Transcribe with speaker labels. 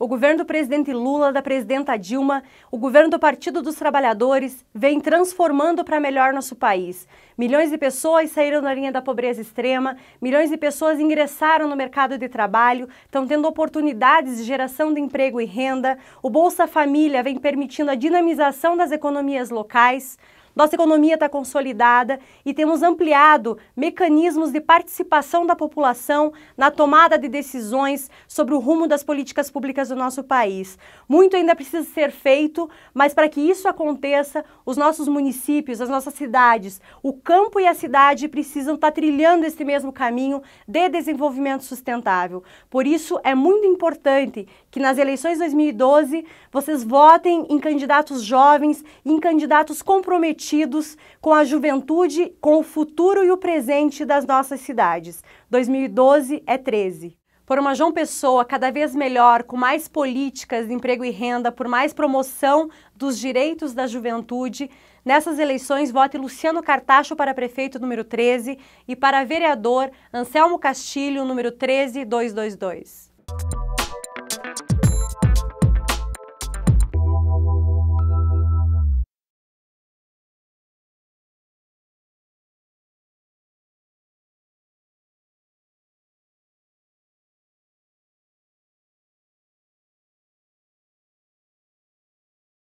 Speaker 1: O governo do presidente Lula, da presidenta Dilma, o governo do Partido dos Trabalhadores vem transformando para melhor nosso país. Milhões de pessoas saíram da linha da pobreza extrema, milhões de pessoas ingressaram no mercado de trabalho, estão tendo oportunidades de geração de emprego e renda. O Bolsa Família vem permitindo a dinamização das economias locais. Nossa economia está consolidada e temos ampliado mecanismos de participação da população na tomada de decisões sobre o rumo das políticas públicas do nosso país. Muito ainda precisa ser feito, mas para que isso aconteça, os nossos municípios, as nossas cidades, o campo e a cidade precisam estar tá trilhando esse mesmo caminho de desenvolvimento sustentável. Por isso, é muito importante que nas eleições 2012 vocês votem em candidatos jovens, em candidatos comprometidos comprometidos com a juventude, com o futuro e o presente das nossas cidades. 2012 é 13 por uma João Pessoa cada vez melhor, com mais políticas, emprego e renda, por mais promoção dos direitos da juventude. Nessas eleições, vote Luciano Cartacho para prefeito número 13 e para vereador Anselmo Castilho, número 13222.